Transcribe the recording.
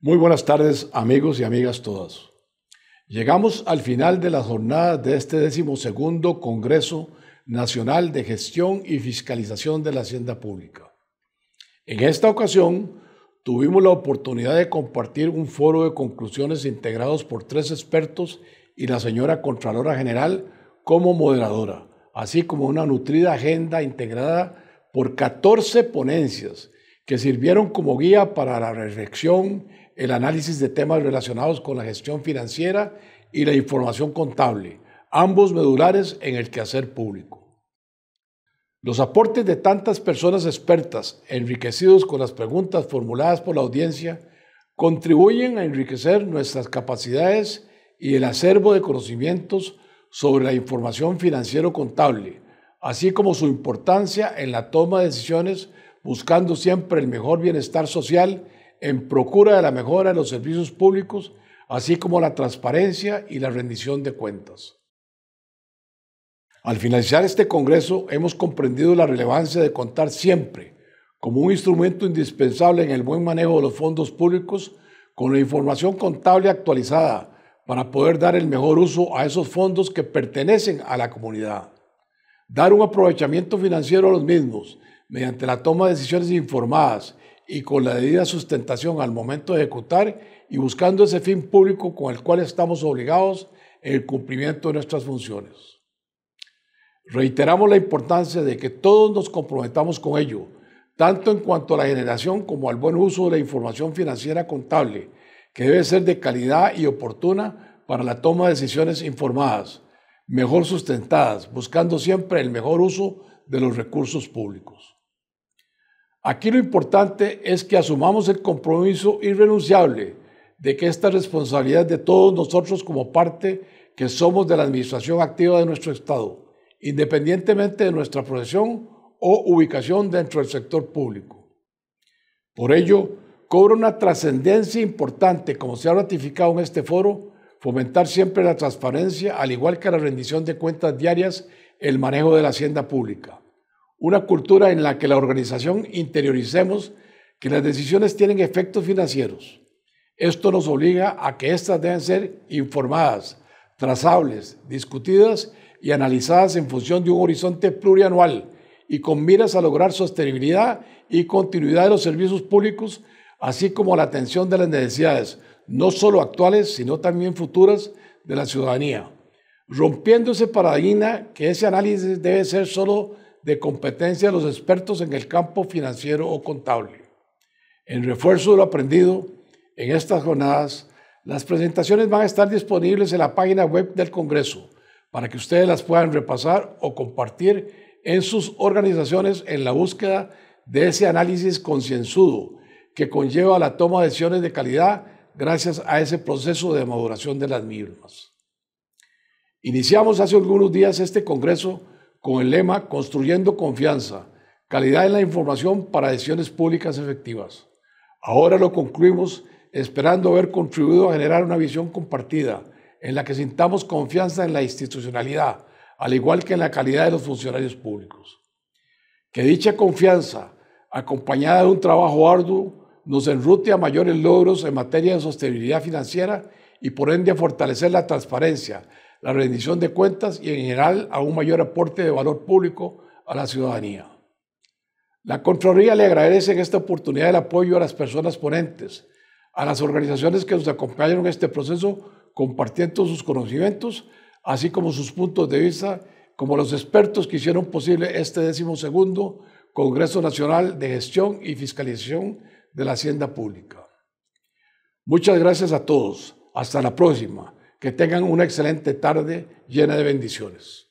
Muy buenas tardes amigos y amigas todas. Llegamos al final de la jornada de este decimosegundo Congreso Nacional de Gestión y Fiscalización de la Hacienda Pública. En esta ocasión tuvimos la oportunidad de compartir un foro de conclusiones integrados por tres expertos y la señora Contralora General como moderadora, así como una nutrida agenda integrada por 14 ponencias que sirvieron como guía para la reflexión, el análisis de temas relacionados con la gestión financiera y la información contable, ambos medulares en el quehacer público. Los aportes de tantas personas expertas, enriquecidos con las preguntas formuladas por la audiencia, contribuyen a enriquecer nuestras capacidades y el acervo de conocimientos sobre la información financiero-contable, así como su importancia en la toma de decisiones buscando siempre el mejor bienestar social en procura de la mejora de los servicios públicos, así como la transparencia y la rendición de cuentas. Al finalizar este Congreso hemos comprendido la relevancia de contar siempre, como un instrumento indispensable en el buen manejo de los fondos públicos, con la información contable actualizada para poder dar el mejor uso a esos fondos que pertenecen a la comunidad. Dar un aprovechamiento financiero a los mismos mediante la toma de decisiones informadas y con la debida sustentación al momento de ejecutar y buscando ese fin público con el cual estamos obligados en el cumplimiento de nuestras funciones. Reiteramos la importancia de que todos nos comprometamos con ello, tanto en cuanto a la generación como al buen uso de la información financiera contable, que debe ser de calidad y oportuna para la toma de decisiones informadas, mejor sustentadas, buscando siempre el mejor uso de los recursos públicos. Aquí lo importante es que asumamos el compromiso irrenunciable de que esta responsabilidad de todos nosotros como parte que somos de la administración activa de nuestro Estado, independientemente de nuestra profesión o ubicación dentro del sector público. Por ello, cobra una trascendencia importante, como se ha ratificado en este foro, fomentar siempre la transparencia, al igual que la rendición de cuentas diarias, el manejo de la hacienda pública una cultura en la que la organización interioricemos que las decisiones tienen efectos financieros. Esto nos obliga a que éstas deben ser informadas, trazables, discutidas y analizadas en función de un horizonte plurianual y con miras a lograr sostenibilidad y continuidad de los servicios públicos, así como la atención de las necesidades, no solo actuales, sino también futuras de la ciudadanía. rompiéndose paradigma que ese análisis debe ser solo de competencia de los expertos en el campo financiero o contable. En refuerzo de lo aprendido, en estas jornadas, las presentaciones van a estar disponibles en la página web del Congreso para que ustedes las puedan repasar o compartir en sus organizaciones en la búsqueda de ese análisis concienzudo que conlleva la toma de decisiones de calidad gracias a ese proceso de maduración de las mismas. Iniciamos hace algunos días este Congreso con el lema Construyendo confianza, calidad en la información para decisiones públicas efectivas. Ahora lo concluimos esperando haber contribuido a generar una visión compartida en la que sintamos confianza en la institucionalidad, al igual que en la calidad de los funcionarios públicos. Que dicha confianza, acompañada de un trabajo arduo, nos enrute a mayores logros en materia de sostenibilidad financiera y por ende a fortalecer la transparencia, la rendición de cuentas y en general a un mayor aporte de valor público a la ciudadanía. La Contraloría le agradece en esta oportunidad el apoyo a las personas ponentes, a las organizaciones que nos acompañaron en este proceso compartiendo sus conocimientos, así como sus puntos de vista, como los expertos que hicieron posible este segundo Congreso Nacional de Gestión y Fiscalización de la Hacienda Pública. Muchas gracias a todos. Hasta la próxima que tengan una excelente tarde llena de bendiciones.